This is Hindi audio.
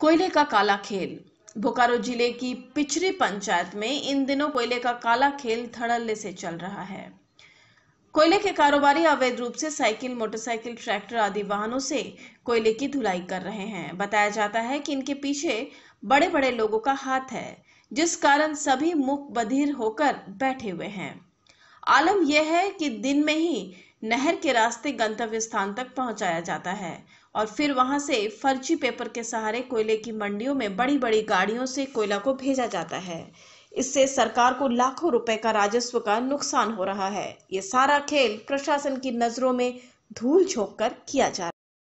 कोयले का काला खेल बोकारो जिले की पिछड़ी पंचायत में इन दिनों कोयले का काला खेल धड़ल्ले से चल रहा है कोयले के कारोबारी अवैध रूप से साइकिल मोटरसाइकिल ट्रैक्टर आदि वाहनों से कोयले की धुलाई कर रहे हैं बताया जाता है कि इनके पीछे बड़े बड़े लोगों का हाथ है जिस कारण सभी मुख बधिर होकर बैठे हुए हैं आलम यह है कि दिन में ही नहर के रास्ते गंतव्य स्थान तक पहुंचाया जाता है और फिर वहां से फर्जी पेपर के सहारे कोयले की मंडियों में बड़ी बड़ी गाड़ियों से कोयला को भेजा जाता है इससे सरकार को लाखों रुपए का राजस्व का नुकसान हो रहा है ये सारा खेल प्रशासन की नजरों में धूल झोंक कर किया जा रहा है